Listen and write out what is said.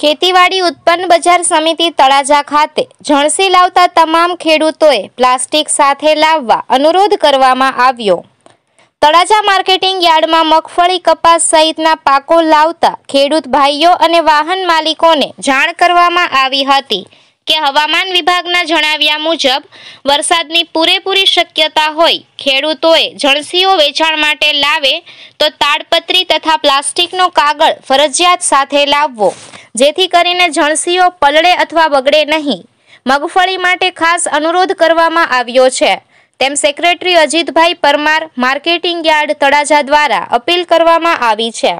ખેતીવાડી ઉત્પન્ન બજાર સમિતિ તળાજા ખાતે જણસી લાવતા તમામ ખેડૂતોએ પ્લાસ્ટિક સાથે લાવવા અનુરોધ કરવામાં આવ્યો તળાજા માર્કેટિંગ યાર્ડમાં મગફળી કપાસ સહિતના પાકો લાવતા ખેડૂત ભાઈઓ અને વાહન માલિકોને જાણ કરવામાં આવી હતી કે હવામાન વિભાગના જણાવ્યા મુજબ વરસાદની પૂરેપૂરી શક્યતા હોય ખેડૂતોએ જણસીઓ વેચાણ માટે લાવે તો તાડપત્રી તથા પ્લાસ્ટિકનો કાગળ ફરજિયાત સાથે લાવવો જેથી કરીને જણસીઓ પલળે અથવા બગડે નહીં મગફળી માટે ખાસ અનુરોધ કરવામાં આવ્યો છે તેમ secretary Ajitbhai Parmar marketing yard Talaja દ્વારા અપીલ કરવામાં આવી છે